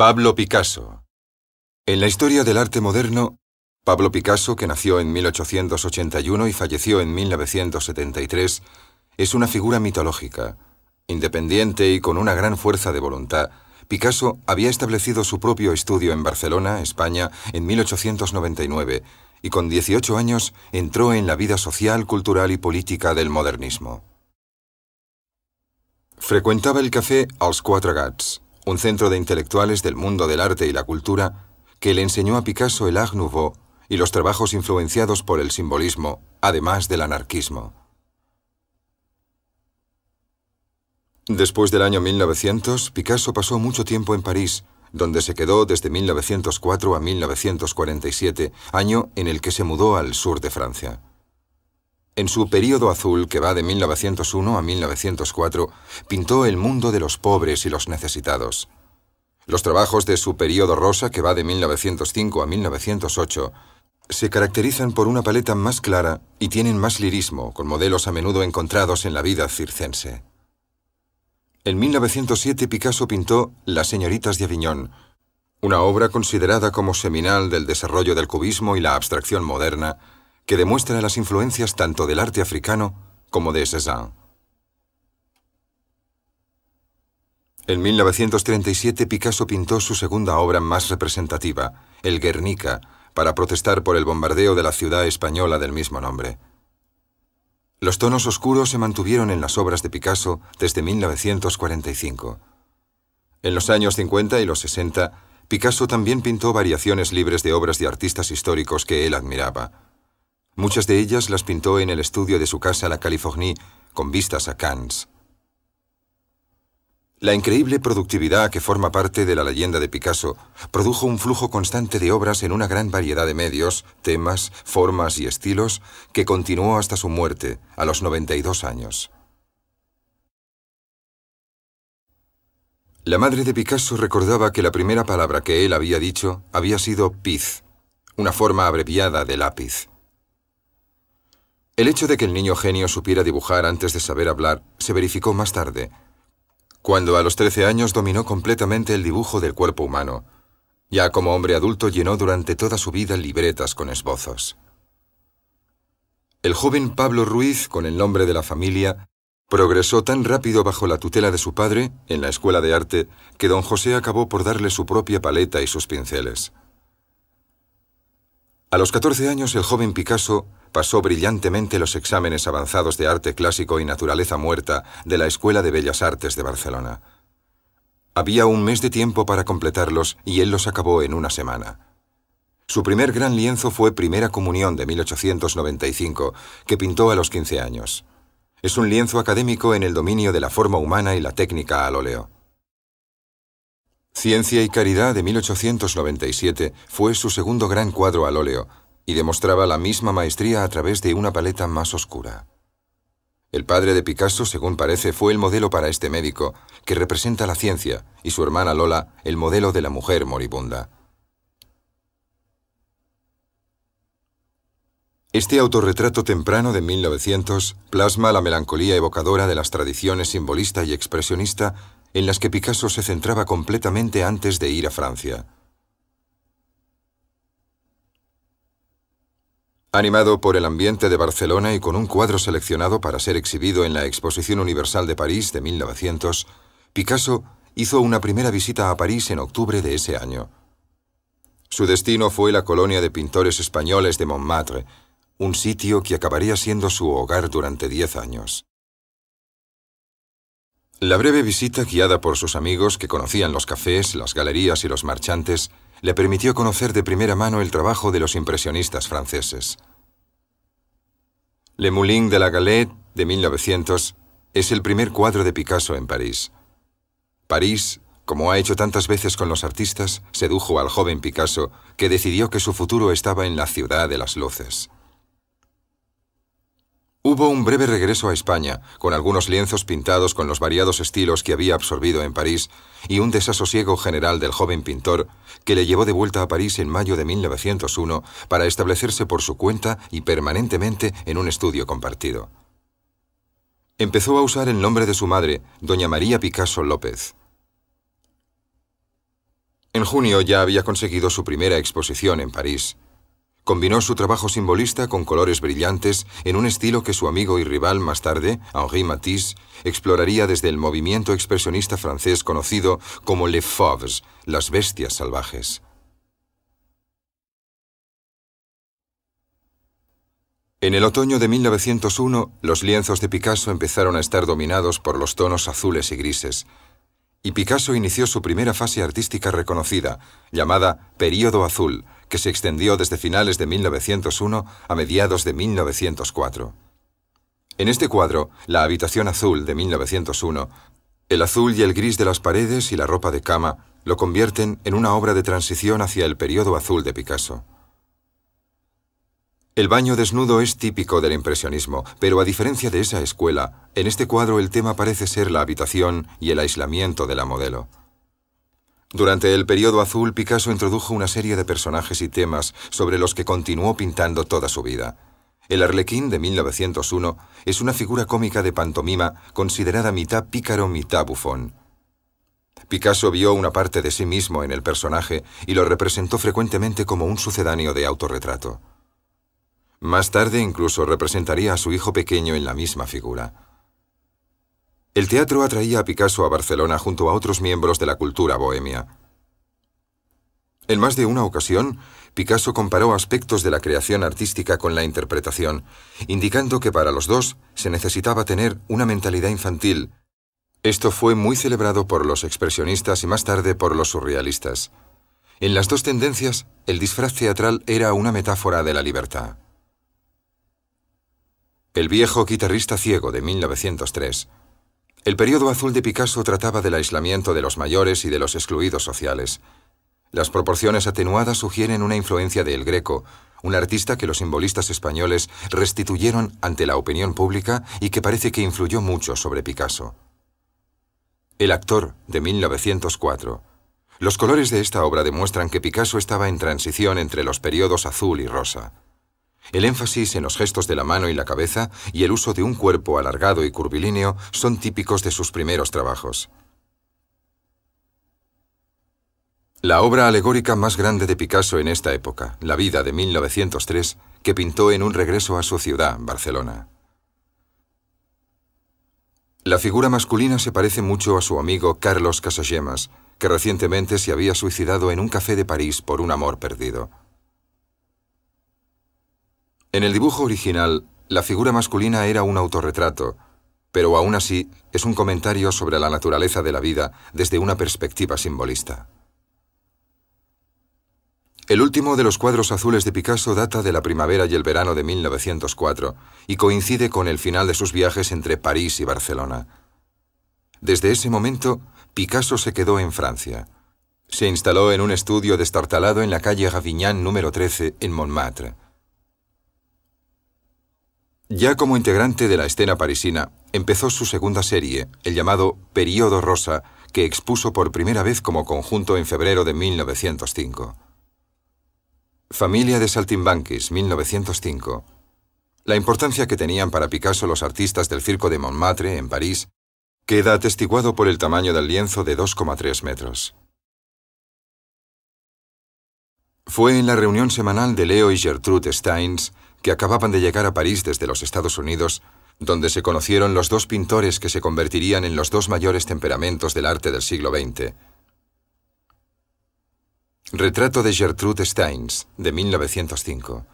Pablo Picasso. En la historia del arte moderno, Pablo Picasso, que nació en 1881 y falleció en 1973, es una figura mitológica. Independiente y con una gran fuerza de voluntad, Picasso había establecido su propio estudio en Barcelona, España, en 1899, y con 18 años entró en la vida social, cultural y política del modernismo. Frecuentaba el café Als Quatre Gats, un centro de intelectuales del mundo del arte y la cultura que le enseñó a Picasso el Art Nouveau y los trabajos influenciados por el simbolismo, además del anarquismo. Después del año 1900, Picasso pasó mucho tiempo en París, donde se quedó desde 1904 a 1947, año en el que se mudó al sur de Francia. En su período azul, que va de 1901 a 1904, pintó el mundo de los pobres y los necesitados. Los trabajos de su período rosa, que va de 1905 a 1908, se caracterizan por una paleta más clara y tienen más lirismo, con modelos a menudo encontrados en la vida circense. En 1907 Picasso pintó Las señoritas de Aviñón, una obra considerada como seminal del desarrollo del cubismo y la abstracción moderna, que demuestra las influencias tanto del arte africano como de Cézanne. En 1937 Picasso pintó su segunda obra más representativa, El Guernica, para protestar por el bombardeo de la ciudad española del mismo nombre. Los tonos oscuros se mantuvieron en las obras de Picasso desde 1945. En los años 50 y los 60, Picasso también pintó variaciones libres de obras de artistas históricos que él admiraba. Muchas de ellas las pintó en el estudio de su casa La Californie, con vistas a Cannes. La increíble productividad que forma parte de la leyenda de Picasso produjo un flujo constante de obras en una gran variedad de medios, temas, formas y estilos que continuó hasta su muerte, a los 92 años. La madre de Picasso recordaba que la primera palabra que él había dicho había sido piz, una forma abreviada de lápiz. El hecho de que el niño genio supiera dibujar antes de saber hablar se verificó más tarde, cuando a los 13 años dominó completamente el dibujo del cuerpo humano. Ya como hombre adulto llenó durante toda su vida libretas con esbozos. El joven Pablo Ruiz, con el nombre de la familia, progresó tan rápido bajo la tutela de su padre, en la escuela de arte, que don José acabó por darle su propia paleta y sus pinceles. A los 14 años, el joven Picasso pasó brillantemente los exámenes avanzados de arte clásico y naturaleza muerta de la Escuela de Bellas Artes de Barcelona. Había un mes de tiempo para completarlos y él los acabó en una semana. Su primer gran lienzo fue Primera Comunión de 1895, que pintó a los 15 años. Es un lienzo académico en el dominio de la forma humana y la técnica al óleo. Ciencia y Caridad de 1897 fue su segundo gran cuadro al óleo y demostraba la misma maestría a través de una paleta más oscura. El padre de Picasso, según parece, fue el modelo para este médico, que representa la ciencia, y su hermana Lola, el modelo de la mujer moribunda. Este autorretrato temprano de 1900 plasma la melancolía evocadora de las tradiciones simbolista y expresionista en las que Picasso se centraba completamente antes de ir a Francia. Animado por el ambiente de Barcelona y con un cuadro seleccionado para ser exhibido en la Exposición Universal de París de 1900, Picasso hizo una primera visita a París en octubre de ese año. Su destino fue la colonia de pintores españoles de Montmartre, un sitio que acabaría siendo su hogar durante diez años. La breve visita guiada por sus amigos que conocían los cafés, las galerías y los marchantes le permitió conocer de primera mano el trabajo de los impresionistas franceses. Le Moulin de la Galette, de 1900, es el primer cuadro de Picasso en París. París, como ha hecho tantas veces con los artistas, sedujo al joven Picasso, que decidió que su futuro estaba en la ciudad de las luces. Hubo un breve regreso a España, con algunos lienzos pintados con los variados estilos que había absorbido en París, y un desasosiego general del joven pintor que le llevó de vuelta a París en mayo de 1901 para establecerse por su cuenta y permanentemente en un estudio compartido. Empezó a usar el nombre de su madre, doña María Picasso López. En junio ya había conseguido su primera exposición en París. Combinó su trabajo simbolista con colores brillantes en un estilo que su amigo y rival más tarde, Henri Matisse, exploraría desde el movimiento expresionista francés conocido como Les Fauves, las bestias salvajes. En el otoño de 1901, los lienzos de Picasso empezaron a estar dominados por los tonos azules y grises, y Picasso inició su primera fase artística reconocida, llamada Período Azul, que se extendió desde finales de 1901 a mediados de 1904. En este cuadro, la habitación azul de 1901, el azul y el gris de las paredes y la ropa de cama lo convierten en una obra de transición hacia el periodo azul de Picasso. El baño desnudo es típico del impresionismo, pero a diferencia de esa escuela, en este cuadro el tema parece ser la habitación y el aislamiento de la modelo. Durante el periodo azul, Picasso introdujo una serie de personajes y temas sobre los que continuó pintando toda su vida. El Arlequín de 1901 es una figura cómica de pantomima considerada mitad pícaro, mitad bufón. Picasso vio una parte de sí mismo en el personaje y lo representó frecuentemente como un sucedáneo de autorretrato. Más tarde incluso representaría a su hijo pequeño en la misma figura. El teatro atraía a Picasso a Barcelona junto a otros miembros de la cultura bohemia. En más de una ocasión, Picasso comparó aspectos de la creación artística con la interpretación, indicando que para los dos se necesitaba tener una mentalidad infantil. Esto fue muy celebrado por los expresionistas y más tarde por los surrealistas. En las dos tendencias, el disfraz teatral era una metáfora de la libertad. El viejo guitarrista ciego de 1903 el periodo azul de Picasso trataba del aislamiento de los mayores y de los excluidos sociales. Las proporciones atenuadas sugieren una influencia de El Greco, un artista que los simbolistas españoles restituyeron ante la opinión pública y que parece que influyó mucho sobre Picasso. El actor, de 1904. Los colores de esta obra demuestran que Picasso estaba en transición entre los periodos azul y rosa. El énfasis en los gestos de la mano y la cabeza y el uso de un cuerpo alargado y curvilíneo son típicos de sus primeros trabajos. La obra alegórica más grande de Picasso en esta época, La vida de 1903, que pintó en un regreso a su ciudad, Barcelona. La figura masculina se parece mucho a su amigo Carlos Casagemas, que recientemente se había suicidado en un café de París por un amor perdido. En el dibujo original, la figura masculina era un autorretrato, pero aún así es un comentario sobre la naturaleza de la vida desde una perspectiva simbolista. El último de los cuadros azules de Picasso data de la primavera y el verano de 1904 y coincide con el final de sus viajes entre París y Barcelona. Desde ese momento, Picasso se quedó en Francia. Se instaló en un estudio destartalado en la calle Ravignan número 13, en Montmartre. Ya como integrante de la escena parisina, empezó su segunda serie, el llamado Período Rosa, que expuso por primera vez como conjunto en febrero de 1905. Familia de Saltimbanquis, 1905. La importancia que tenían para Picasso los artistas del Circo de Montmartre, en París, queda atestiguado por el tamaño del lienzo de 2,3 metros. Fue en la reunión semanal de Leo y Gertrude Steins que acababan de llegar a París desde los Estados Unidos, donde se conocieron los dos pintores que se convertirían en los dos mayores temperamentos del arte del siglo XX. Retrato de Gertrude Steins, de 1905.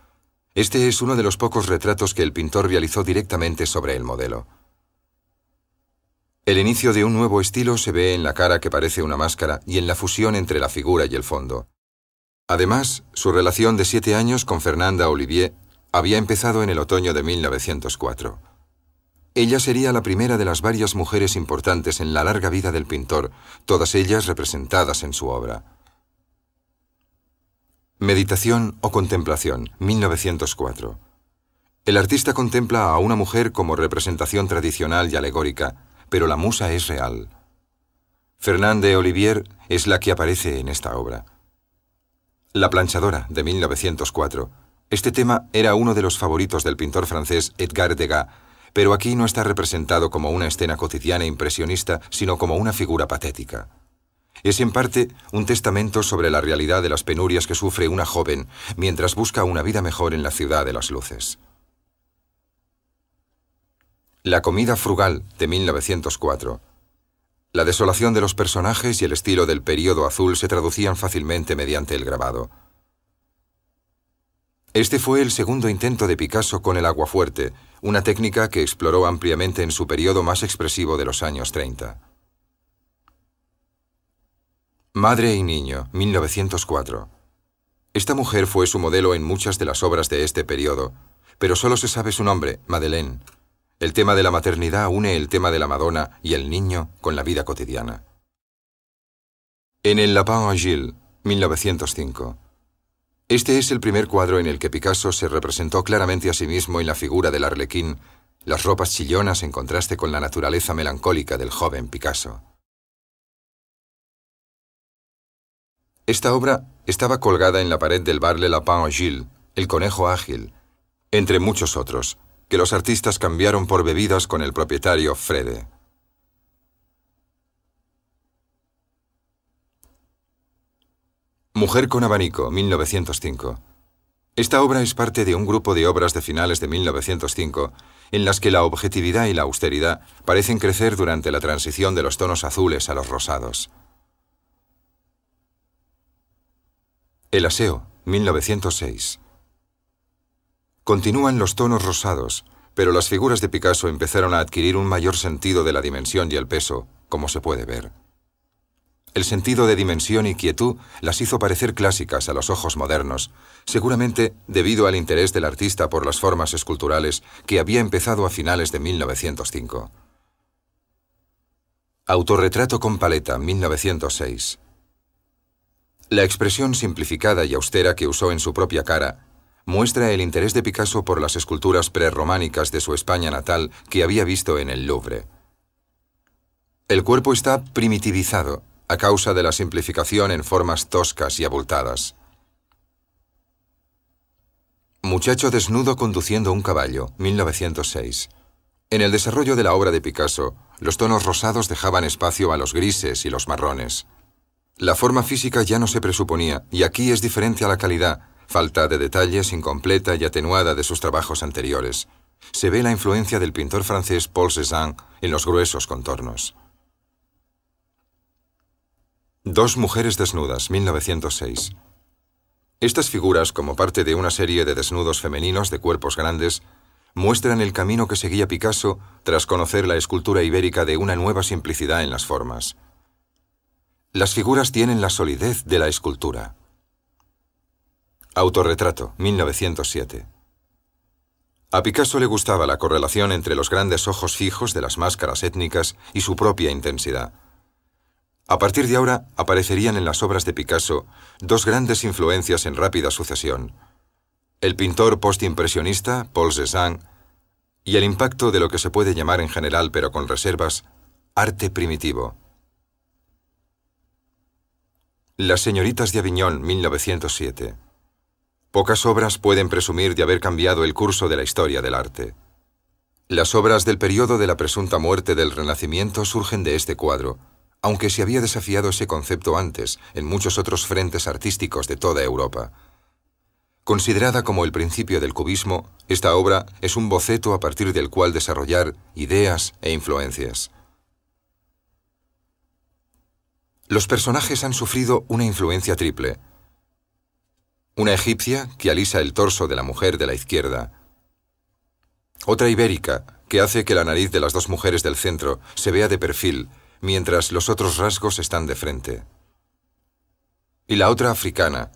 Este es uno de los pocos retratos que el pintor realizó directamente sobre el modelo. El inicio de un nuevo estilo se ve en la cara que parece una máscara y en la fusión entre la figura y el fondo. Además, su relación de siete años con Fernanda Olivier había empezado en el otoño de 1904. Ella sería la primera de las varias mujeres importantes en la larga vida del pintor, todas ellas representadas en su obra. Meditación o contemplación, 1904. El artista contempla a una mujer como representación tradicional y alegórica, pero la musa es real. Fernande Olivier es la que aparece en esta obra. La planchadora, de 1904, este tema era uno de los favoritos del pintor francés Edgar Degas, pero aquí no está representado como una escena cotidiana e impresionista, sino como una figura patética. Es en parte un testamento sobre la realidad de las penurias que sufre una joven mientras busca una vida mejor en la ciudad de las luces. La comida frugal de 1904. La desolación de los personajes y el estilo del período azul se traducían fácilmente mediante el grabado. Este fue el segundo intento de Picasso con el aguafuerte, una técnica que exploró ampliamente en su periodo más expresivo de los años 30. Madre y Niño, 1904. Esta mujer fue su modelo en muchas de las obras de este periodo, pero solo se sabe su nombre, Madeleine. El tema de la maternidad une el tema de la Madonna y el niño con la vida cotidiana. En el Lapin Agile, 1905. Este es el primer cuadro en el que Picasso se representó claramente a sí mismo en la figura del arlequín, las ropas chillonas en contraste con la naturaleza melancólica del joven Picasso. Esta obra estaba colgada en la pared del bar Le Lapin Gilles, el conejo ágil, entre muchos otros, que los artistas cambiaron por bebidas con el propietario Frede. Mujer con abanico, 1905. Esta obra es parte de un grupo de obras de finales de 1905 en las que la objetividad y la austeridad parecen crecer durante la transición de los tonos azules a los rosados. El aseo, 1906. Continúan los tonos rosados, pero las figuras de Picasso empezaron a adquirir un mayor sentido de la dimensión y el peso, como se puede ver. El sentido de dimensión y quietud las hizo parecer clásicas a los ojos modernos, seguramente debido al interés del artista por las formas esculturales que había empezado a finales de 1905. Autorretrato con paleta, 1906. La expresión simplificada y austera que usó en su propia cara muestra el interés de Picasso por las esculturas prerrománicas de su España natal que había visto en el Louvre. El cuerpo está primitivizado, a causa de la simplificación en formas toscas y abultadas. Muchacho desnudo conduciendo un caballo, 1906. En el desarrollo de la obra de Picasso, los tonos rosados dejaban espacio a los grises y los marrones. La forma física ya no se presuponía, y aquí es diferente a la calidad, falta de detalles incompleta y atenuada de sus trabajos anteriores. Se ve la influencia del pintor francés Paul Cézanne en los gruesos contornos. Dos mujeres desnudas, 1906. Estas figuras, como parte de una serie de desnudos femeninos de cuerpos grandes, muestran el camino que seguía Picasso tras conocer la escultura ibérica de una nueva simplicidad en las formas. Las figuras tienen la solidez de la escultura. Autorretrato, 1907. A Picasso le gustaba la correlación entre los grandes ojos fijos de las máscaras étnicas y su propia intensidad a partir de ahora aparecerían en las obras de Picasso dos grandes influencias en rápida sucesión. El pintor postimpresionista Paul Cézanne y el impacto de lo que se puede llamar en general, pero con reservas, arte primitivo. Las señoritas de Aviñón, 1907. Pocas obras pueden presumir de haber cambiado el curso de la historia del arte. Las obras del periodo de la presunta muerte del Renacimiento surgen de este cuadro, aunque se había desafiado ese concepto antes en muchos otros frentes artísticos de toda Europa. Considerada como el principio del cubismo, esta obra es un boceto a partir del cual desarrollar ideas e influencias. Los personajes han sufrido una influencia triple. Una egipcia que alisa el torso de la mujer de la izquierda. Otra ibérica que hace que la nariz de las dos mujeres del centro se vea de perfil mientras los otros rasgos están de frente. Y la otra africana,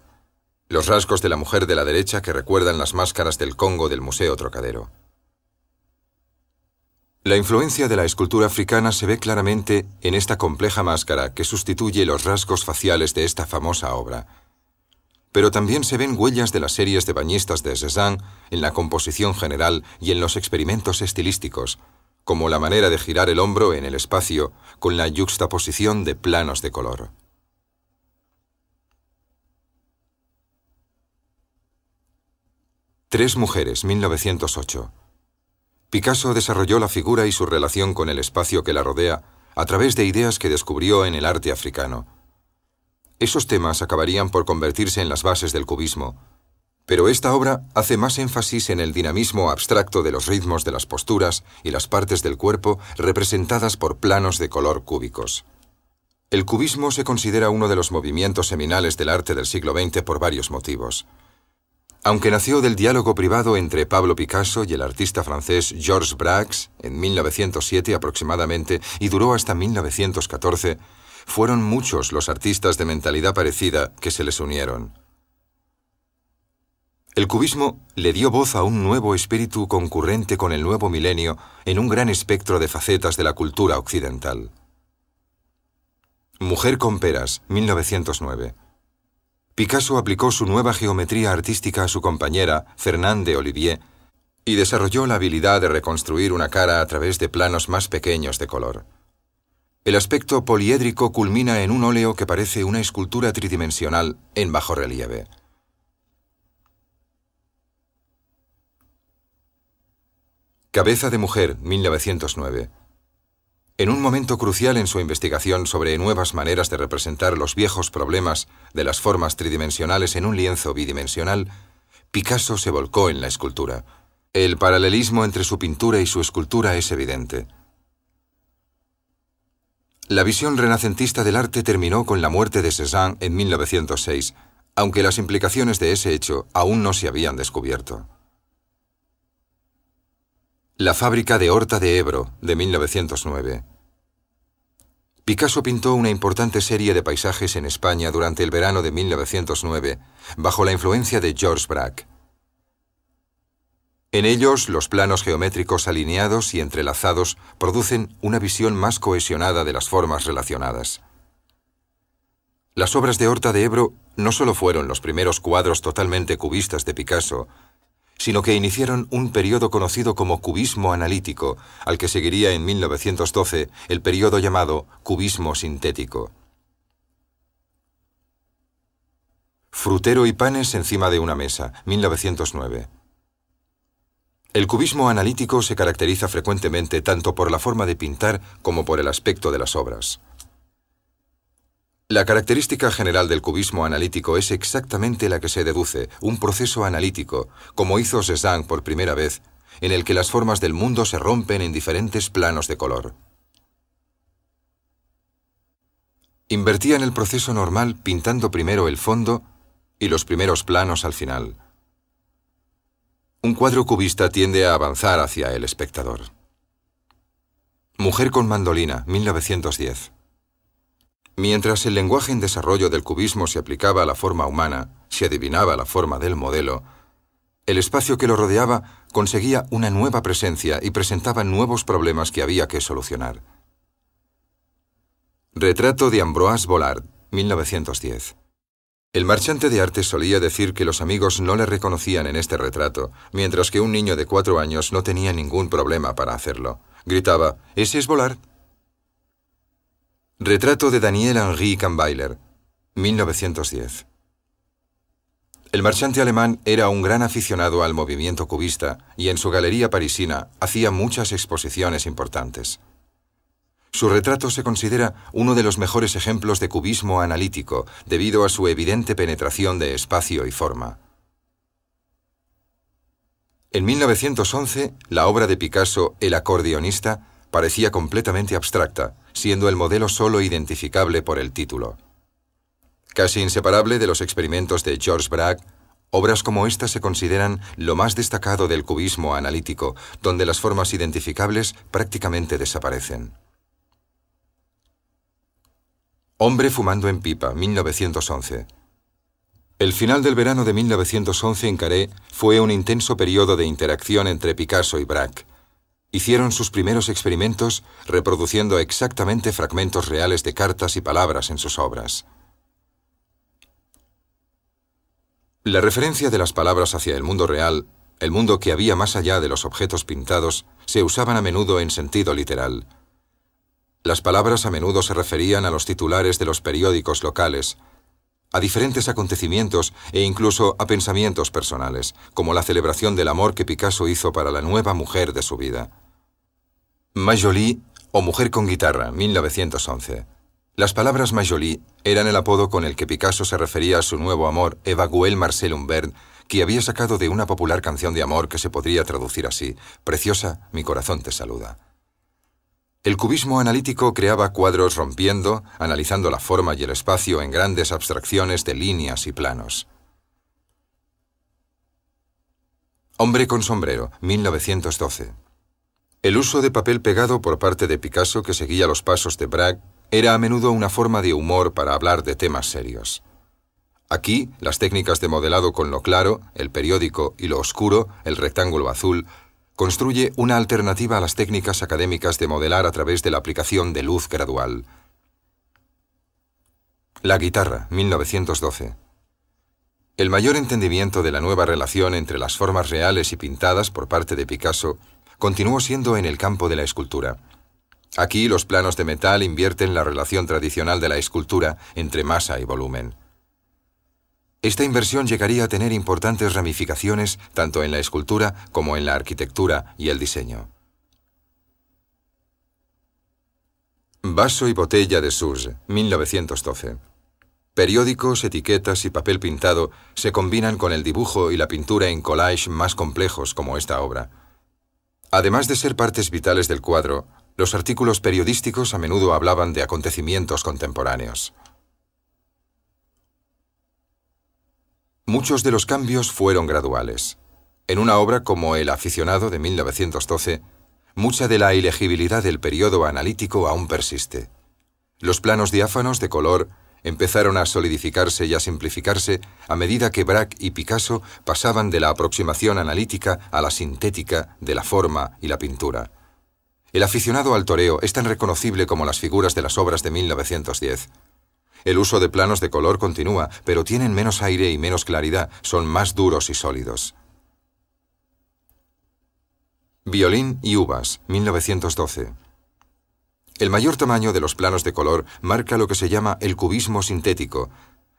los rasgos de la mujer de la derecha que recuerdan las máscaras del Congo del Museo Trocadero. La influencia de la escultura africana se ve claramente en esta compleja máscara que sustituye los rasgos faciales de esta famosa obra. Pero también se ven huellas de las series de bañistas de Cézanne en la composición general y en los experimentos estilísticos, como la manera de girar el hombro en el espacio con la yuxtaposición de planos de color. Tres mujeres, 1908. Picasso desarrolló la figura y su relación con el espacio que la rodea a través de ideas que descubrió en el arte africano. Esos temas acabarían por convertirse en las bases del cubismo, pero esta obra hace más énfasis en el dinamismo abstracto de los ritmos de las posturas y las partes del cuerpo representadas por planos de color cúbicos. El cubismo se considera uno de los movimientos seminales del arte del siglo XX por varios motivos. Aunque nació del diálogo privado entre Pablo Picasso y el artista francés Georges Braque en 1907 aproximadamente y duró hasta 1914, fueron muchos los artistas de mentalidad parecida que se les unieron. El cubismo le dio voz a un nuevo espíritu concurrente con el nuevo milenio en un gran espectro de facetas de la cultura occidental. Mujer con peras, 1909. Picasso aplicó su nueva geometría artística a su compañera, Fernande Olivier, y desarrolló la habilidad de reconstruir una cara a través de planos más pequeños de color. El aspecto poliédrico culmina en un óleo que parece una escultura tridimensional en bajo relieve. Cabeza de Mujer, 1909. En un momento crucial en su investigación sobre nuevas maneras de representar los viejos problemas de las formas tridimensionales en un lienzo bidimensional, Picasso se volcó en la escultura. El paralelismo entre su pintura y su escultura es evidente. La visión renacentista del arte terminó con la muerte de Cézanne en 1906, aunque las implicaciones de ese hecho aún no se habían descubierto. La fábrica de Horta de Ebro, de 1909. Picasso pintó una importante serie de paisajes en España durante el verano de 1909, bajo la influencia de George Braque. En ellos, los planos geométricos alineados y entrelazados producen una visión más cohesionada de las formas relacionadas. Las obras de Horta de Ebro no solo fueron los primeros cuadros totalmente cubistas de Picasso, sino que iniciaron un periodo conocido como cubismo analítico, al que seguiría en 1912 el periodo llamado cubismo sintético. Frutero y panes encima de una mesa, 1909. El cubismo analítico se caracteriza frecuentemente tanto por la forma de pintar como por el aspecto de las obras. La característica general del cubismo analítico es exactamente la que se deduce, un proceso analítico, como hizo Cézanne por primera vez, en el que las formas del mundo se rompen en diferentes planos de color. Invertían el proceso normal pintando primero el fondo y los primeros planos al final. Un cuadro cubista tiende a avanzar hacia el espectador. Mujer con mandolina, 1910. Mientras el lenguaje en desarrollo del cubismo se aplicaba a la forma humana, se adivinaba la forma del modelo, el espacio que lo rodeaba conseguía una nueva presencia y presentaba nuevos problemas que había que solucionar. Retrato de Ambroise Vollard, 1910. El marchante de arte solía decir que los amigos no le reconocían en este retrato, mientras que un niño de cuatro años no tenía ningún problema para hacerlo. Gritaba, ¿Ese es Vollard? Retrato de Daniel Henri Kahnweiler, 1910. El marchante alemán era un gran aficionado al movimiento cubista y en su galería parisina hacía muchas exposiciones importantes. Su retrato se considera uno de los mejores ejemplos de cubismo analítico debido a su evidente penetración de espacio y forma. En 1911, la obra de Picasso, El acordeonista, parecía completamente abstracta, siendo el modelo solo identificable por el título. Casi inseparable de los experimentos de George Braque, obras como esta se consideran lo más destacado del cubismo analítico, donde las formas identificables prácticamente desaparecen. Hombre fumando en pipa, 1911. El final del verano de 1911 en Caré fue un intenso periodo de interacción entre Picasso y Braque. Hicieron sus primeros experimentos reproduciendo exactamente fragmentos reales de cartas y palabras en sus obras. La referencia de las palabras hacia el mundo real, el mundo que había más allá de los objetos pintados, se usaban a menudo en sentido literal. Las palabras a menudo se referían a los titulares de los periódicos locales, a diferentes acontecimientos e incluso a pensamientos personales, como la celebración del amor que Picasso hizo para la nueva mujer de su vida. Majoli o Mujer con Guitarra, 1911. Las palabras Majoli eran el apodo con el que Picasso se refería a su nuevo amor, Eva Guel Marcel Humbert, que había sacado de una popular canción de amor que se podría traducir así, Preciosa, mi corazón te saluda. El cubismo analítico creaba cuadros rompiendo, analizando la forma y el espacio en grandes abstracciones de líneas y planos. Hombre con sombrero, 1912. El uso de papel pegado por parte de Picasso que seguía los pasos de Braque era a menudo una forma de humor para hablar de temas serios. Aquí, las técnicas de modelado con lo claro, el periódico y lo oscuro, el rectángulo azul, construye una alternativa a las técnicas académicas de modelar a través de la aplicación de luz gradual. La guitarra, 1912. El mayor entendimiento de la nueva relación entre las formas reales y pintadas por parte de Picasso continuó siendo en el campo de la escultura. Aquí los planos de metal invierten la relación tradicional de la escultura entre masa y volumen. Esta inversión llegaría a tener importantes ramificaciones tanto en la escultura como en la arquitectura y el diseño. Vaso y botella de Surge, 1912. Periódicos, etiquetas y papel pintado se combinan con el dibujo y la pintura en collage más complejos como esta obra. Además de ser partes vitales del cuadro, los artículos periodísticos a menudo hablaban de acontecimientos contemporáneos. Muchos de los cambios fueron graduales. En una obra como El aficionado de 1912, mucha de la ilegibilidad del periodo analítico aún persiste. Los planos diáfanos de color empezaron a solidificarse y a simplificarse a medida que Braque y Picasso pasaban de la aproximación analítica a la sintética de la forma y la pintura. El aficionado al toreo es tan reconocible como las figuras de las obras de 1910. El uso de planos de color continúa, pero tienen menos aire y menos claridad, son más duros y sólidos. Violín y uvas, 1912. El mayor tamaño de los planos de color marca lo que se llama el cubismo sintético,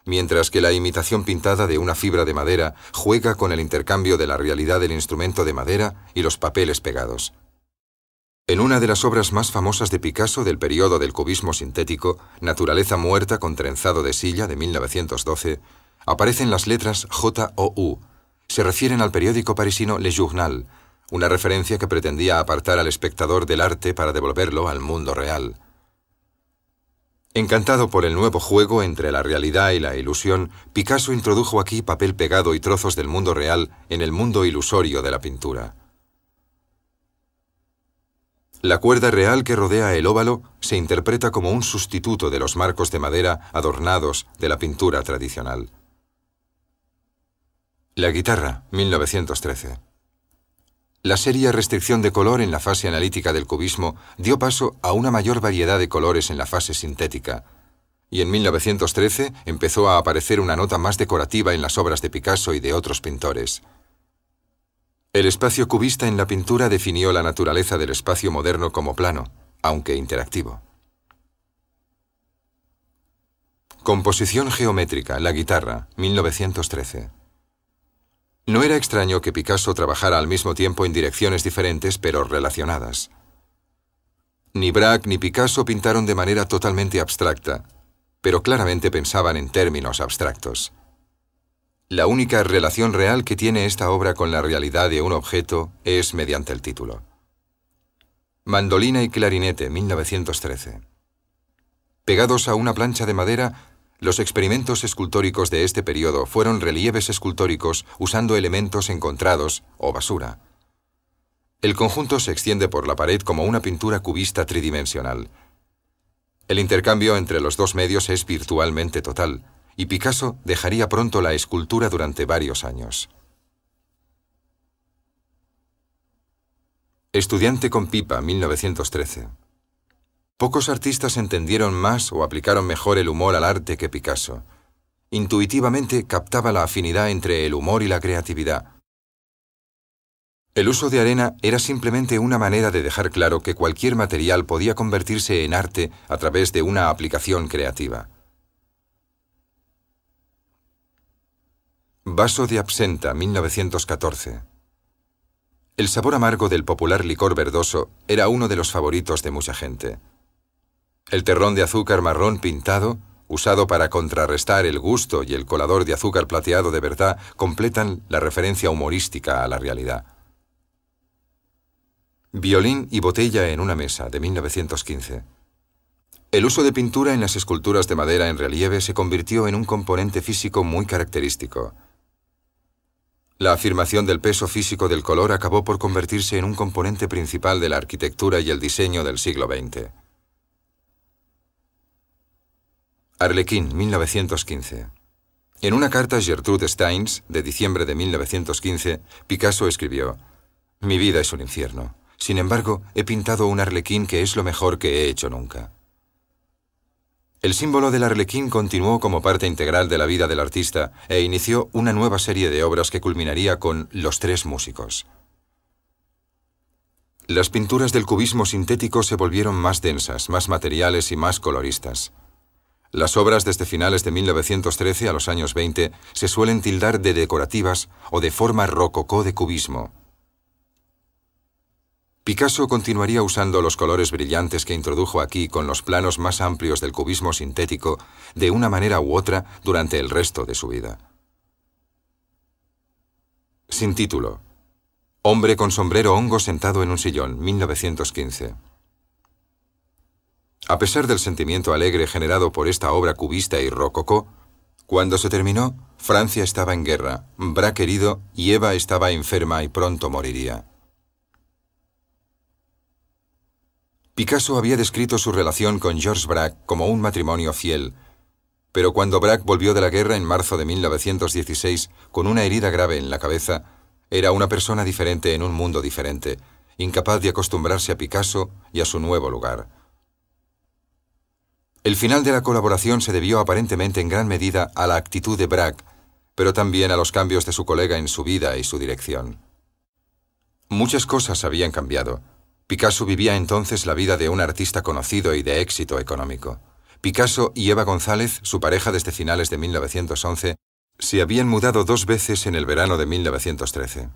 mientras que la imitación pintada de una fibra de madera juega con el intercambio de la realidad del instrumento de madera y los papeles pegados. En una de las obras más famosas de Picasso del periodo del cubismo sintético, Naturaleza muerta con trenzado de silla de 1912, aparecen las letras J U Se refieren al periódico parisino Le Journal, una referencia que pretendía apartar al espectador del arte para devolverlo al mundo real. Encantado por el nuevo juego entre la realidad y la ilusión, Picasso introdujo aquí papel pegado y trozos del mundo real en el mundo ilusorio de la pintura. La cuerda real que rodea el óvalo se interpreta como un sustituto de los marcos de madera adornados de la pintura tradicional. La guitarra, 1913. La seria restricción de color en la fase analítica del cubismo dio paso a una mayor variedad de colores en la fase sintética, y en 1913 empezó a aparecer una nota más decorativa en las obras de Picasso y de otros pintores. El espacio cubista en la pintura definió la naturaleza del espacio moderno como plano, aunque interactivo. Composición geométrica, la guitarra, 1913. No era extraño que Picasso trabajara al mismo tiempo en direcciones diferentes pero relacionadas. Ni Braque ni Picasso pintaron de manera totalmente abstracta, pero claramente pensaban en términos abstractos. La única relación real que tiene esta obra con la realidad de un objeto es mediante el título. Mandolina y clarinete, 1913. Pegados a una plancha de madera, los experimentos escultóricos de este periodo fueron relieves escultóricos usando elementos encontrados o basura. El conjunto se extiende por la pared como una pintura cubista tridimensional. El intercambio entre los dos medios es virtualmente total y Picasso dejaría pronto la escultura durante varios años. Estudiante con pipa, 1913. Pocos artistas entendieron más o aplicaron mejor el humor al arte que Picasso. Intuitivamente captaba la afinidad entre el humor y la creatividad. El uso de arena era simplemente una manera de dejar claro que cualquier material podía convertirse en arte a través de una aplicación creativa. Vaso de absenta, 1914. El sabor amargo del popular licor verdoso era uno de los favoritos de mucha gente. El terrón de azúcar marrón pintado, usado para contrarrestar el gusto y el colador de azúcar plateado de verdad, completan la referencia humorística a la realidad. Violín y botella en una mesa, de 1915. El uso de pintura en las esculturas de madera en relieve se convirtió en un componente físico muy característico. La afirmación del peso físico del color acabó por convertirse en un componente principal de la arquitectura y el diseño del siglo XX. Arlequín, 1915. En una carta a Gertrude Steins, de diciembre de 1915, Picasso escribió, Mi vida es un infierno. Sin embargo, he pintado un arlequín que es lo mejor que he hecho nunca. El símbolo del arlequín continuó como parte integral de la vida del artista e inició una nueva serie de obras que culminaría con Los tres músicos. Las pinturas del cubismo sintético se volvieron más densas, más materiales y más coloristas. Las obras desde finales de 1913 a los años 20 se suelen tildar de decorativas o de forma rococó de cubismo. Picasso continuaría usando los colores brillantes que introdujo aquí con los planos más amplios del cubismo sintético de una manera u otra durante el resto de su vida. Sin título. Hombre con sombrero hongo sentado en un sillón, 1915. A pesar del sentimiento alegre generado por esta obra cubista y rococó, cuando se terminó, Francia estaba en guerra, Braque herido y Eva estaba enferma y pronto moriría. Picasso había descrito su relación con George Braque como un matrimonio fiel, pero cuando Braque volvió de la guerra en marzo de 1916 con una herida grave en la cabeza, era una persona diferente en un mundo diferente, incapaz de acostumbrarse a Picasso y a su nuevo lugar. El final de la colaboración se debió aparentemente en gran medida a la actitud de Braque, pero también a los cambios de su colega en su vida y su dirección. Muchas cosas habían cambiado. Picasso vivía entonces la vida de un artista conocido y de éxito económico. Picasso y Eva González, su pareja desde finales de 1911, se habían mudado dos veces en el verano de 1913.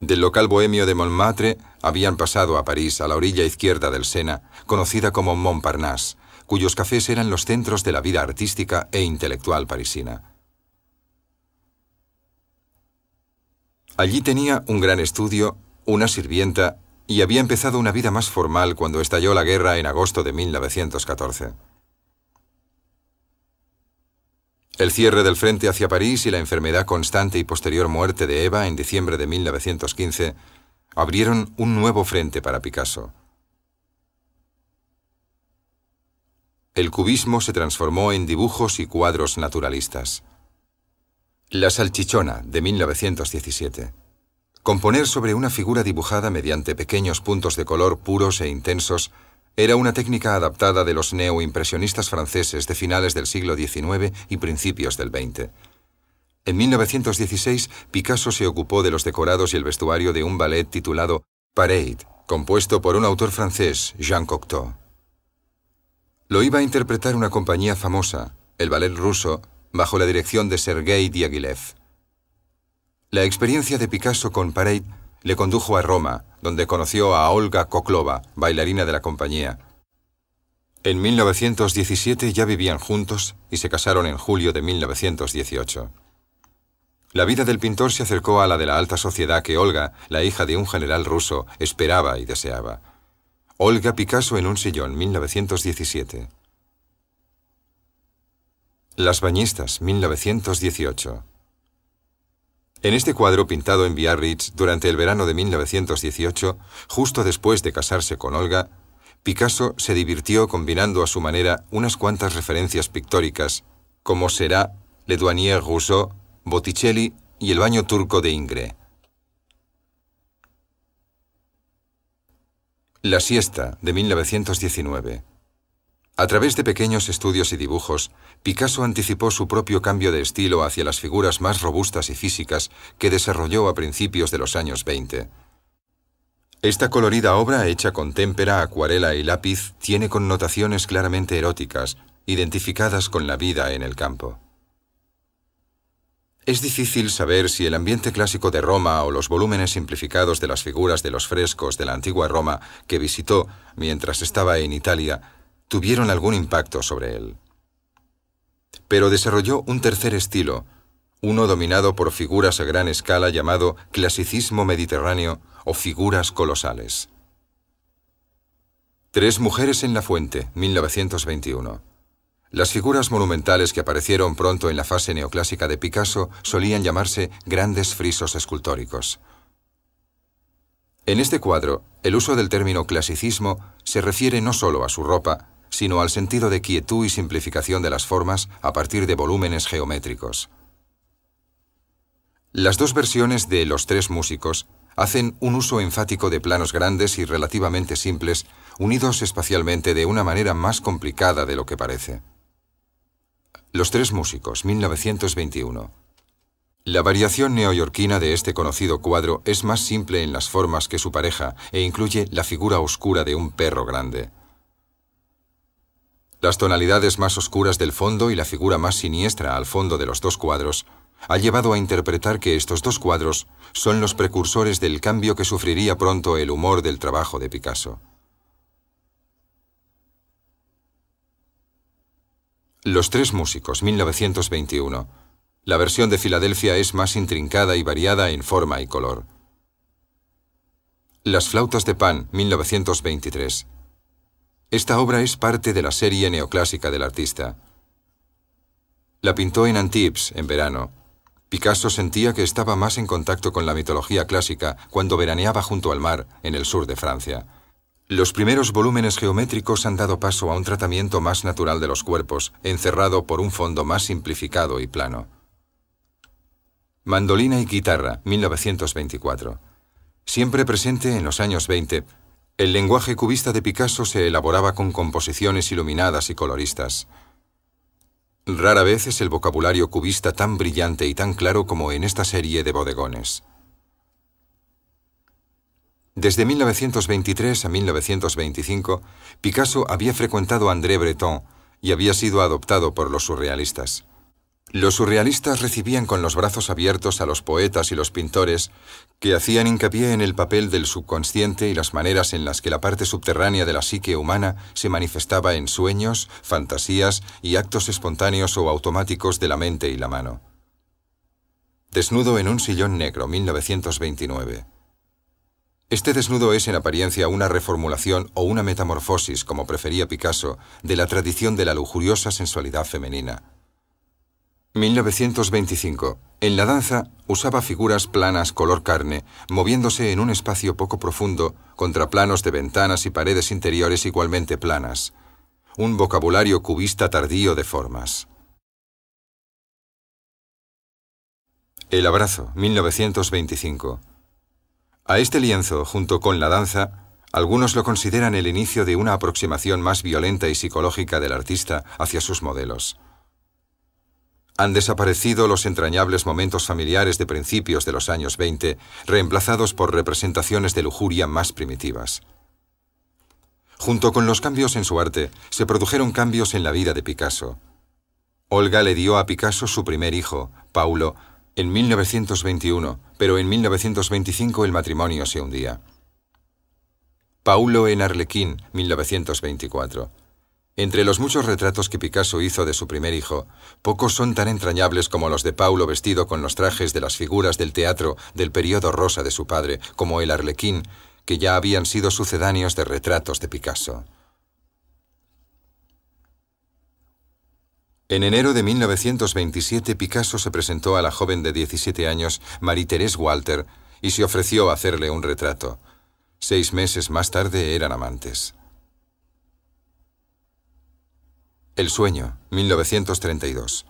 Del local bohemio de Montmartre habían pasado a París, a la orilla izquierda del Sena, conocida como Montparnasse, cuyos cafés eran los centros de la vida artística e intelectual parisina. Allí tenía un gran estudio, una sirvienta y había empezado una vida más formal cuando estalló la guerra en agosto de 1914. El cierre del frente hacia París y la enfermedad constante y posterior muerte de Eva en diciembre de 1915 abrieron un nuevo frente para Picasso. El cubismo se transformó en dibujos y cuadros naturalistas. La salchichona de 1917. Componer sobre una figura dibujada mediante pequeños puntos de color puros e intensos era una técnica adaptada de los neoimpresionistas franceses de finales del siglo XIX y principios del XX. En 1916, Picasso se ocupó de los decorados y el vestuario de un ballet titulado Parade, compuesto por un autor francés, Jean Cocteau. Lo iba a interpretar una compañía famosa, el ballet ruso, bajo la dirección de Sergei Diaghilev. La experiencia de Picasso con Parade le condujo a Roma, donde conoció a Olga Koklova, bailarina de la compañía. En 1917 ya vivían juntos y se casaron en julio de 1918. La vida del pintor se acercó a la de la alta sociedad que Olga, la hija de un general ruso, esperaba y deseaba. Olga Picasso en un sillón, 1917. Las Bañistas, 1918. En este cuadro pintado en Biarritz durante el verano de 1918, justo después de casarse con Olga, Picasso se divirtió combinando a su manera unas cuantas referencias pictóricas, como será Le Douanier Rousseau, Botticelli y el baño turco de Ingres. La siesta de 1919. A través de pequeños estudios y dibujos, Picasso anticipó su propio cambio de estilo hacia las figuras más robustas y físicas que desarrolló a principios de los años 20. Esta colorida obra, hecha con témpera, acuarela y lápiz, tiene connotaciones claramente eróticas, identificadas con la vida en el campo. Es difícil saber si el ambiente clásico de Roma o los volúmenes simplificados de las figuras de los frescos de la antigua Roma que visitó mientras estaba en Italia tuvieron algún impacto sobre él. Pero desarrolló un tercer estilo, uno dominado por figuras a gran escala llamado clasicismo mediterráneo o figuras colosales. Tres mujeres en la fuente, 1921. Las figuras monumentales que aparecieron pronto en la fase neoclásica de Picasso solían llamarse grandes frisos escultóricos. En este cuadro, el uso del término clasicismo se refiere no solo a su ropa, sino al sentido de quietud y simplificación de las formas a partir de volúmenes geométricos. Las dos versiones de Los tres músicos hacen un uso enfático de planos grandes y relativamente simples, unidos espacialmente de una manera más complicada de lo que parece. Los tres músicos, 1921. La variación neoyorquina de este conocido cuadro es más simple en las formas que su pareja e incluye la figura oscura de un perro grande. Las tonalidades más oscuras del fondo y la figura más siniestra al fondo de los dos cuadros ha llevado a interpretar que estos dos cuadros son los precursores del cambio que sufriría pronto el humor del trabajo de Picasso. Los tres músicos, 1921. La versión de Filadelfia es más intrincada y variada en forma y color. Las flautas de Pan, 1923. Esta obra es parte de la serie neoclásica del artista. La pintó en Antibes, en verano. Picasso sentía que estaba más en contacto con la mitología clásica cuando veraneaba junto al mar, en el sur de Francia. Los primeros volúmenes geométricos han dado paso a un tratamiento más natural de los cuerpos, encerrado por un fondo más simplificado y plano. Mandolina y guitarra, 1924. Siempre presente en los años 20, el lenguaje cubista de Picasso se elaboraba con composiciones iluminadas y coloristas. Rara vez es el vocabulario cubista tan brillante y tan claro como en esta serie de bodegones. Desde 1923 a 1925, Picasso había frecuentado a André Breton y había sido adoptado por los surrealistas. Los surrealistas recibían con los brazos abiertos a los poetas y los pintores que hacían hincapié en el papel del subconsciente y las maneras en las que la parte subterránea de la psique humana se manifestaba en sueños, fantasías y actos espontáneos o automáticos de la mente y la mano. Desnudo en un sillón negro, 1929. Este desnudo es en apariencia una reformulación o una metamorfosis, como prefería Picasso, de la tradición de la lujuriosa sensualidad femenina. 1925. En la danza usaba figuras planas color carne, moviéndose en un espacio poco profundo, contra planos de ventanas y paredes interiores igualmente planas. Un vocabulario cubista tardío de formas. El abrazo, 1925. A este lienzo, junto con la danza, algunos lo consideran el inicio de una aproximación más violenta y psicológica del artista hacia sus modelos. Han desaparecido los entrañables momentos familiares de principios de los años 20, reemplazados por representaciones de lujuria más primitivas. Junto con los cambios en su arte, se produjeron cambios en la vida de Picasso. Olga le dio a Picasso su primer hijo, Paulo, en 1921, pero en 1925 el matrimonio se hundía. Paulo en Arlequín, 1924. Entre los muchos retratos que Picasso hizo de su primer hijo, pocos son tan entrañables como los de Paulo vestido con los trajes de las figuras del teatro del periodo rosa de su padre, como el arlequín, que ya habían sido sucedáneos de retratos de Picasso. En enero de 1927, Picasso se presentó a la joven de 17 años, Marie-Thérèse Walter, y se ofreció a hacerle un retrato. Seis meses más tarde eran amantes. El sueño, 1932.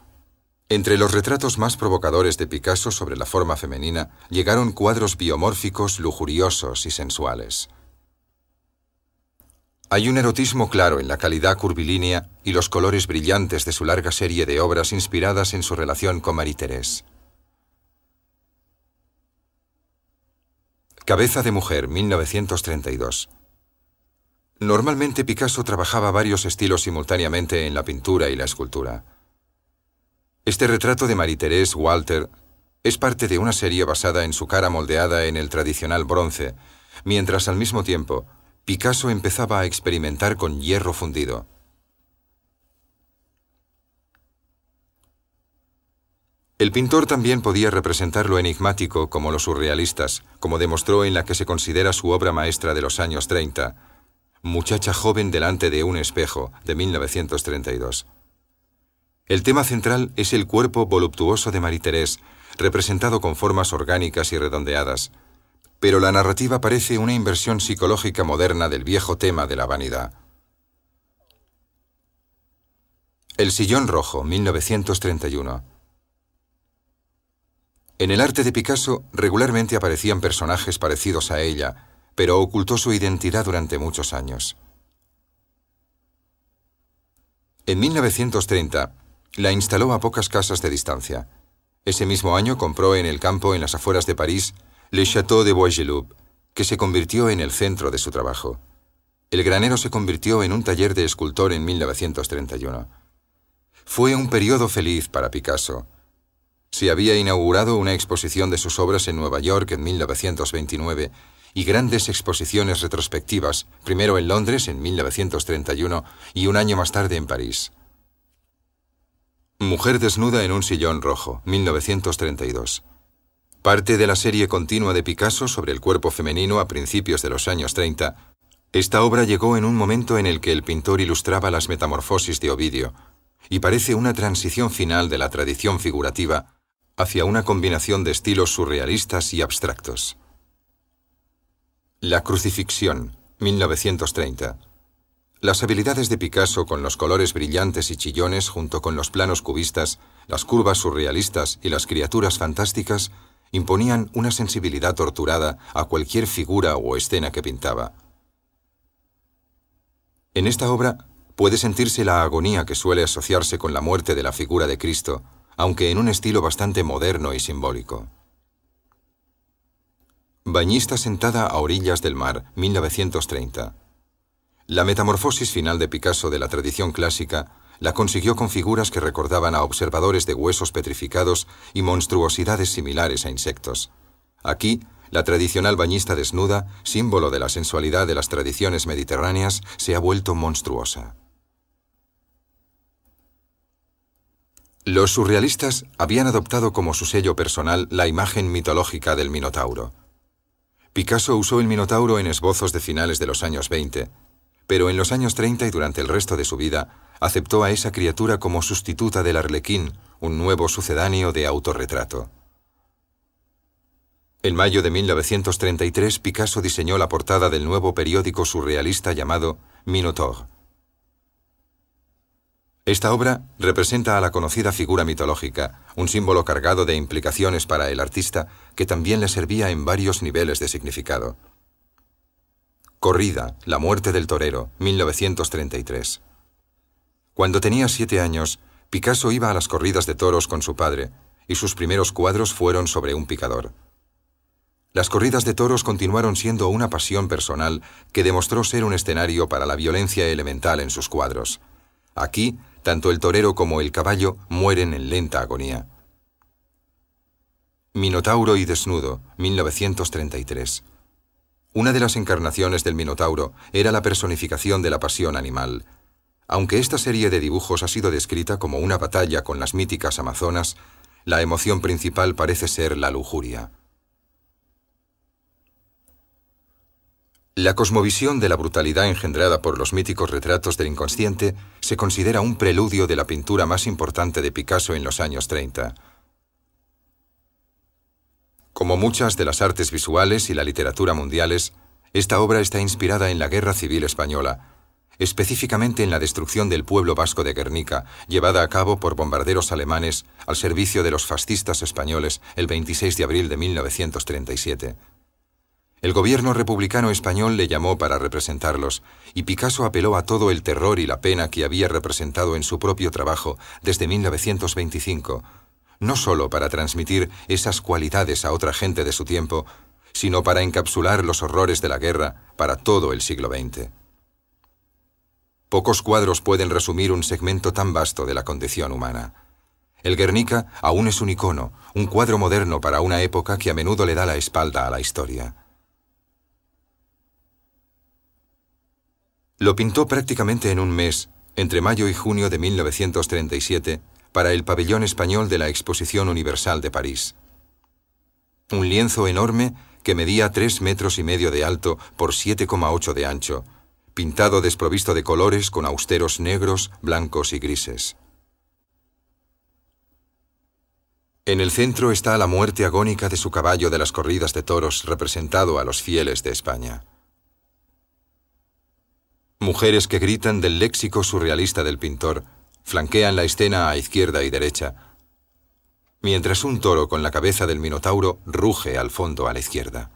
Entre los retratos más provocadores de Picasso sobre la forma femenina llegaron cuadros biomórficos lujuriosos y sensuales. Hay un erotismo claro en la calidad curvilínea y los colores brillantes de su larga serie de obras inspiradas en su relación con Marie Thérèse. Cabeza de Mujer, 1932. Normalmente Picasso trabajaba varios estilos simultáneamente en la pintura y la escultura. Este retrato de Marie-Thérèse Walter es parte de una serie basada en su cara moldeada en el tradicional bronce, mientras al mismo tiempo Picasso empezaba a experimentar con hierro fundido. El pintor también podía representar lo enigmático como los surrealistas, como demostró en la que se considera su obra maestra de los años 30, Muchacha joven delante de un espejo, de 1932. El tema central es el cuerpo voluptuoso de Marie Thérèse, representado con formas orgánicas y redondeadas. Pero la narrativa parece una inversión psicológica moderna del viejo tema de la vanidad. El sillón rojo, 1931. En el arte de Picasso regularmente aparecían personajes parecidos a ella, pero ocultó su identidad durante muchos años. En 1930, la instaló a pocas casas de distancia. Ese mismo año compró en el campo, en las afueras de París, Le Château de Boisgeloup, que se convirtió en el centro de su trabajo. El granero se convirtió en un taller de escultor en 1931. Fue un periodo feliz para Picasso. Se había inaugurado una exposición de sus obras en Nueva York en 1929 y grandes exposiciones retrospectivas, primero en Londres en 1931 y un año más tarde en París. Mujer desnuda en un sillón rojo, 1932. Parte de la serie continua de Picasso sobre el cuerpo femenino a principios de los años 30, esta obra llegó en un momento en el que el pintor ilustraba las metamorfosis de Ovidio, y parece una transición final de la tradición figurativa hacia una combinación de estilos surrealistas y abstractos. La crucifixión, 1930. Las habilidades de Picasso con los colores brillantes y chillones junto con los planos cubistas, las curvas surrealistas y las criaturas fantásticas imponían una sensibilidad torturada a cualquier figura o escena que pintaba. En esta obra puede sentirse la agonía que suele asociarse con la muerte de la figura de Cristo, aunque en un estilo bastante moderno y simbólico. Bañista sentada a orillas del mar, 1930. La metamorfosis final de Picasso de la tradición clásica la consiguió con figuras que recordaban a observadores de huesos petrificados y monstruosidades similares a insectos. Aquí, la tradicional bañista desnuda, símbolo de la sensualidad de las tradiciones mediterráneas, se ha vuelto monstruosa. Los surrealistas habían adoptado como su sello personal la imagen mitológica del Minotauro. Picasso usó el Minotauro en esbozos de finales de los años 20, pero en los años 30 y durante el resto de su vida aceptó a esa criatura como sustituta del arlequín, un nuevo sucedáneo de autorretrato. En mayo de 1933, Picasso diseñó la portada del nuevo periódico surrealista llamado Minotaur. Esta obra representa a la conocida figura mitológica, un símbolo cargado de implicaciones para el artista que también le servía en varios niveles de significado. Corrida, La muerte del torero, 1933. Cuando tenía siete años, Picasso iba a las corridas de toros con su padre, y sus primeros cuadros fueron sobre un picador. Las corridas de toros continuaron siendo una pasión personal que demostró ser un escenario para la violencia elemental en sus cuadros. Aquí, tanto el torero como el caballo mueren en lenta agonía. Minotauro y Desnudo, 1933. Una de las encarnaciones del Minotauro era la personificación de la pasión animal. Aunque esta serie de dibujos ha sido descrita como una batalla con las míticas amazonas, la emoción principal parece ser la lujuria. La cosmovisión de la brutalidad engendrada por los míticos retratos del inconsciente se considera un preludio de la pintura más importante de Picasso en los años 30. Como muchas de las artes visuales y la literatura mundiales, esta obra está inspirada en la Guerra Civil Española, específicamente en la destrucción del pueblo vasco de Guernica, llevada a cabo por bombarderos alemanes al servicio de los fascistas españoles el 26 de abril de 1937. El gobierno republicano español le llamó para representarlos, y Picasso apeló a todo el terror y la pena que había representado en su propio trabajo desde 1925, no solo para transmitir esas cualidades a otra gente de su tiempo, sino para encapsular los horrores de la guerra para todo el siglo XX. Pocos cuadros pueden resumir un segmento tan vasto de la condición humana. El Guernica aún es un icono, un cuadro moderno para una época que a menudo le da la espalda a la historia. Lo pintó prácticamente en un mes, entre mayo y junio de 1937, para el pabellón español de la Exposición Universal de París. Un lienzo enorme que medía tres metros y medio de alto por 7,8 de ancho, pintado desprovisto de colores con austeros negros, blancos y grises. En el centro está la muerte agónica de su caballo de las corridas de toros, representado a los fieles de España. Mujeres que gritan del léxico surrealista del pintor, flanquean la escena a izquierda y derecha, mientras un toro con la cabeza del Minotauro ruge al fondo a la izquierda.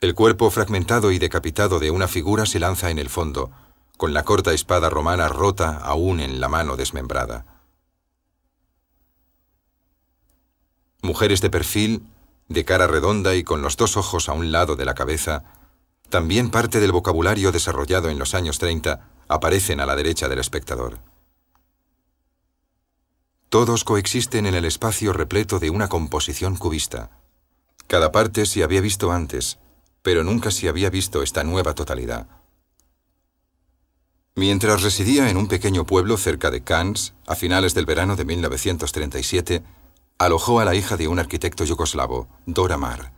El cuerpo fragmentado y decapitado de una figura se lanza en el fondo, con la corta espada romana rota aún en la mano desmembrada. Mujeres de perfil, de cara redonda y con los dos ojos a un lado de la cabeza, también parte del vocabulario desarrollado en los años 30 aparecen a la derecha del espectador. Todos coexisten en el espacio repleto de una composición cubista. Cada parte se había visto antes, pero nunca se había visto esta nueva totalidad. Mientras residía en un pequeño pueblo cerca de Cannes, a finales del verano de 1937, alojó a la hija de un arquitecto yugoslavo, Dora Mar.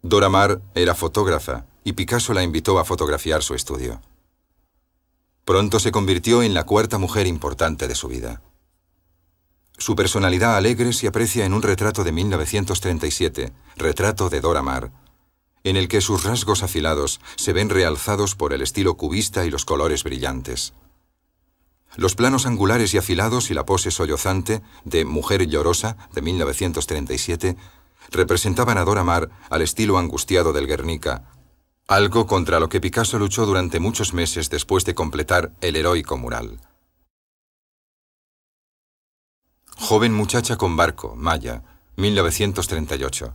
Dora Mar era fotógrafa y Picasso la invitó a fotografiar su estudio. Pronto se convirtió en la cuarta mujer importante de su vida. Su personalidad alegre se aprecia en un retrato de 1937, retrato de Dora Maar, en el que sus rasgos afilados se ven realzados por el estilo cubista y los colores brillantes. Los planos angulares y afilados y la pose sollozante de Mujer llorosa de 1937 representaban a Dora Maar al estilo angustiado del Guernica, algo contra lo que Picasso luchó durante muchos meses después de completar el heroico mural. Joven muchacha con barco, Maya, 1938.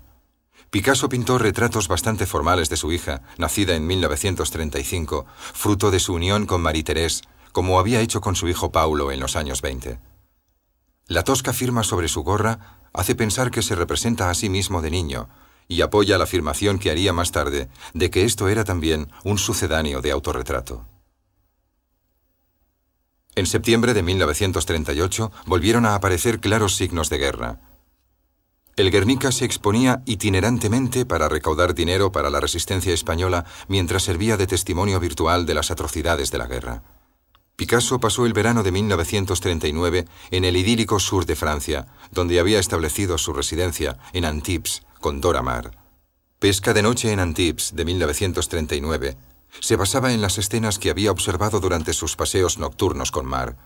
Picasso pintó retratos bastante formales de su hija, nacida en 1935, fruto de su unión con Marie Thérèse, como había hecho con su hijo Paulo en los años 20. La tosca firma sobre su gorra hace pensar que se representa a sí mismo de niño, y apoya la afirmación que haría más tarde de que esto era también un sucedáneo de autorretrato. En septiembre de 1938 volvieron a aparecer claros signos de guerra. El Guernica se exponía itinerantemente para recaudar dinero para la resistencia española mientras servía de testimonio virtual de las atrocidades de la guerra. Picasso pasó el verano de 1939 en el idílico sur de Francia, donde había establecido su residencia, en Antibes, con Dora Maar. Pesca de noche en Antibes, de 1939, se basaba en las escenas que había observado durante sus paseos nocturnos con Mar.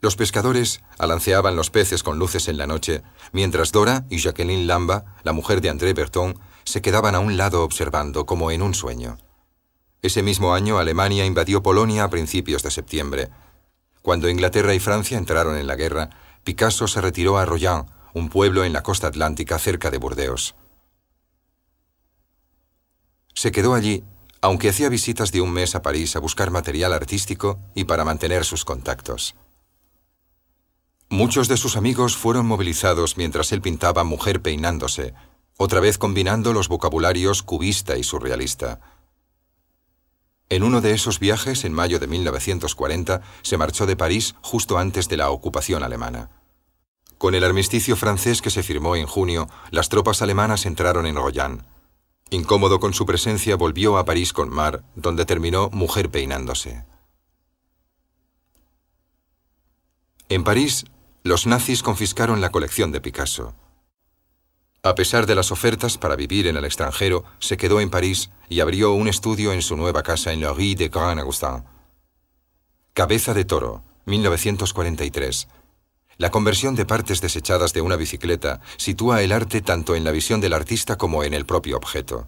Los pescadores alanceaban los peces con luces en la noche, mientras Dora y Jacqueline Lamba, la mujer de André Berton, se quedaban a un lado observando, como en un sueño. Ese mismo año, Alemania invadió Polonia a principios de septiembre. Cuando Inglaterra y Francia entraron en la guerra, Picasso se retiró a Royan, un pueblo en la costa atlántica cerca de Burdeos. Se quedó allí, aunque hacía visitas de un mes a París a buscar material artístico y para mantener sus contactos. Muchos de sus amigos fueron movilizados mientras él pintaba Mujer peinándose, otra vez combinando los vocabularios cubista y surrealista. En uno de esos viajes, en mayo de 1940, se marchó de París justo antes de la ocupación alemana. Con el armisticio francés que se firmó en junio, las tropas alemanas entraron en Royan. Incómodo con su presencia, volvió a París con Mar, donde terminó mujer peinándose. En París, los nazis confiscaron la colección de Picasso. A pesar de las ofertas para vivir en el extranjero, se quedó en París y abrió un estudio en su nueva casa en la Rue de Grand Augustin. Cabeza de Toro, 1943, la conversión de partes desechadas de una bicicleta sitúa el arte tanto en la visión del artista como en el propio objeto.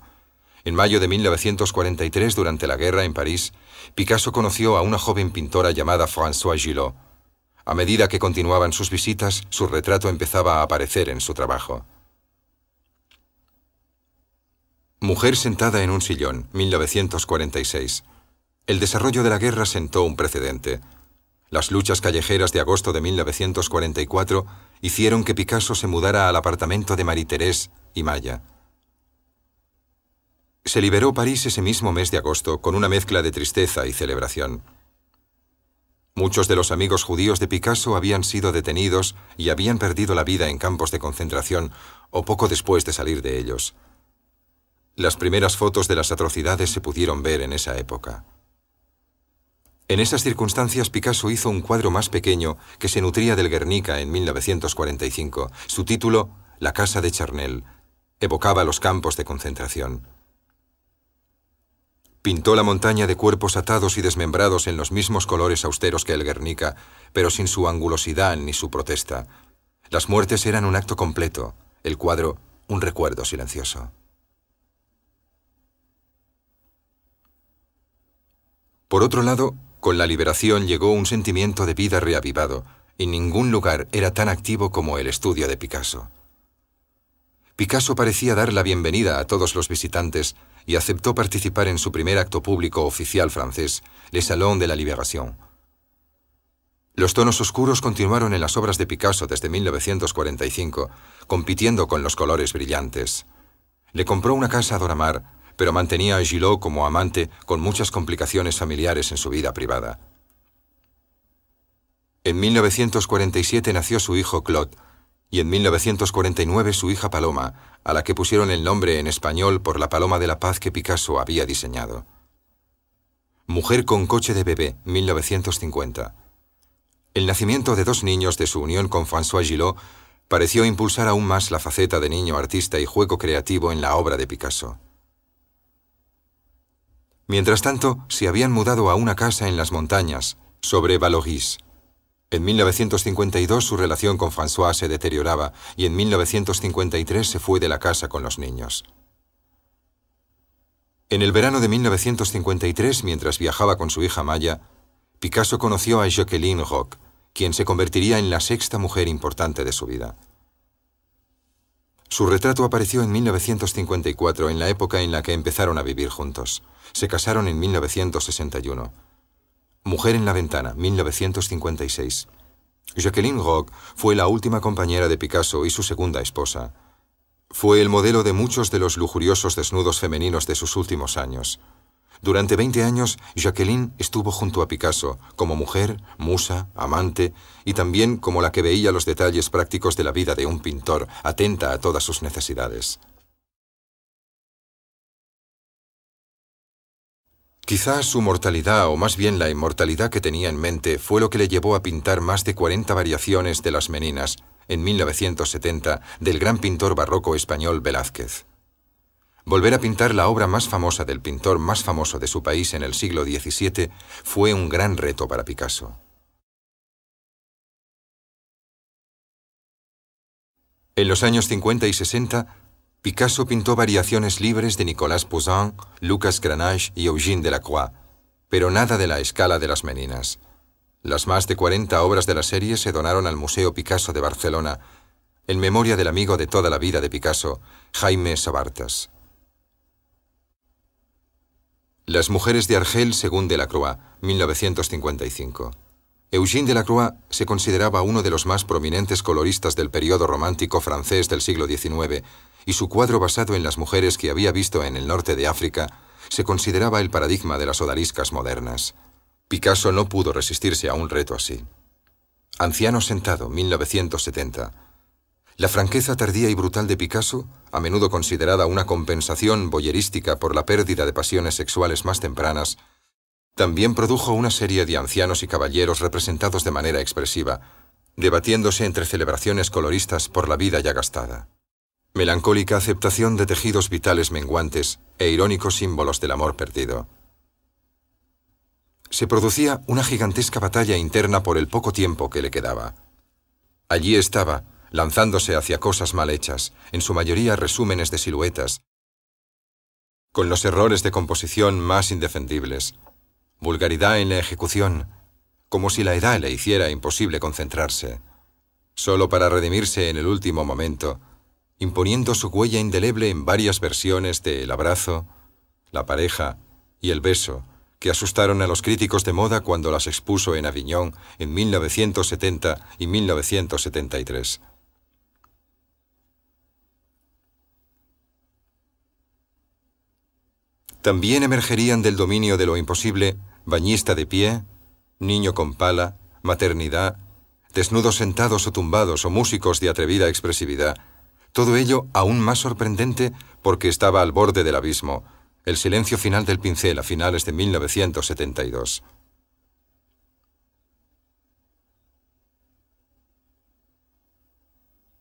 En mayo de 1943, durante la guerra en París, Picasso conoció a una joven pintora llamada François Gillot. A medida que continuaban sus visitas, su retrato empezaba a aparecer en su trabajo. Mujer sentada en un sillón, 1946. El desarrollo de la guerra sentó un precedente. Las luchas callejeras de agosto de 1944 hicieron que Picasso se mudara al apartamento de Marie-Thérèse y Maya. Se liberó París ese mismo mes de agosto con una mezcla de tristeza y celebración. Muchos de los amigos judíos de Picasso habían sido detenidos y habían perdido la vida en campos de concentración o poco después de salir de ellos. Las primeras fotos de las atrocidades se pudieron ver en esa época. En esas circunstancias, Picasso hizo un cuadro más pequeño que se nutría del Guernica en 1945. Su título, La casa de Charnel, evocaba los campos de concentración. Pintó la montaña de cuerpos atados y desmembrados en los mismos colores austeros que el Guernica, pero sin su angulosidad ni su protesta. Las muertes eran un acto completo, el cuadro un recuerdo silencioso. Por otro lado, con la liberación llegó un sentimiento de vida reavivado, y ningún lugar era tan activo como el estudio de Picasso. Picasso parecía dar la bienvenida a todos los visitantes y aceptó participar en su primer acto público oficial francés, Le Salon de la Liberación. Los tonos oscuros continuaron en las obras de Picasso desde 1945, compitiendo con los colores brillantes. Le compró una casa a Doramar, pero mantenía a Gilot como amante con muchas complicaciones familiares en su vida privada. En 1947 nació su hijo Claude, y en 1949 su hija Paloma, a la que pusieron el nombre en español por la paloma de la paz que Picasso había diseñado. Mujer con coche de bebé, 1950. El nacimiento de dos niños de su unión con François Gilot pareció impulsar aún más la faceta de niño artista y juego creativo en la obra de Picasso. Mientras tanto, se habían mudado a una casa en las montañas, sobre Valogis. En 1952 su relación con François se deterioraba y en 1953 se fue de la casa con los niños. En el verano de 1953, mientras viajaba con su hija Maya, Picasso conoció a Jacqueline Roque, quien se convertiría en la sexta mujer importante de su vida. Su retrato apareció en 1954, en la época en la que empezaron a vivir juntos. Se casaron en 1961. Mujer en la ventana, 1956. Jacqueline Roque fue la última compañera de Picasso y su segunda esposa. Fue el modelo de muchos de los lujuriosos desnudos femeninos de sus últimos años. Durante 20 años, Jacqueline estuvo junto a Picasso, como mujer, musa, amante, y también como la que veía los detalles prácticos de la vida de un pintor, atenta a todas sus necesidades. Quizás su mortalidad, o más bien la inmortalidad que tenía en mente, fue lo que le llevó a pintar más de 40 variaciones de las Meninas, en 1970, del gran pintor barroco español Velázquez. Volver a pintar la obra más famosa del pintor más famoso de su país en el siglo XVII fue un gran reto para Picasso. En los años 50 y 60, Picasso pintó variaciones libres de Nicolas Poussin, Lucas Granage y Eugène Delacroix, pero nada de la escala de las Meninas. Las más de 40 obras de la serie se donaron al Museo Picasso de Barcelona, en memoria del amigo de toda la vida de Picasso, Jaime Sabartas. Las mujeres de Argel según Delacroix, 1955. Eugène Delacroix se consideraba uno de los más prominentes coloristas del periodo romántico francés del siglo XIX, y su cuadro basado en las mujeres que había visto en el norte de África se consideraba el paradigma de las odaliscas modernas. Picasso no pudo resistirse a un reto así. Anciano sentado, 1970. La franqueza tardía y brutal de Picasso, a menudo considerada una compensación boyerística por la pérdida de pasiones sexuales más tempranas, también produjo una serie de ancianos y caballeros representados de manera expresiva, debatiéndose entre celebraciones coloristas por la vida ya gastada. Melancólica aceptación de tejidos vitales menguantes e irónicos símbolos del amor perdido. Se producía una gigantesca batalla interna por el poco tiempo que le quedaba. Allí estaba, lanzándose hacia cosas mal hechas, en su mayoría resúmenes de siluetas, con los errores de composición más indefendibles, vulgaridad en la ejecución, como si la edad le hiciera imposible concentrarse, solo para redimirse en el último momento, imponiendo su huella indeleble en varias versiones de El abrazo, La pareja y El beso, que asustaron a los críticos de moda cuando las expuso en Aviñón en 1970 y 1973. También emergerían del dominio de lo imposible bañista de pie, niño con pala, maternidad, desnudos sentados o tumbados o músicos de atrevida expresividad. Todo ello aún más sorprendente porque estaba al borde del abismo, el silencio final del pincel a finales de 1972.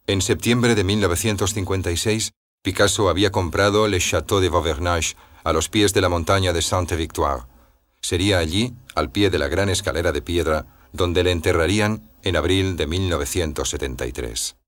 En septiembre de 1956, Picasso había comprado Le Château de Vauvernage a los pies de la montaña de Sainte-Victoire. Sería allí, al pie de la gran escalera de piedra, donde le enterrarían en abril de 1973.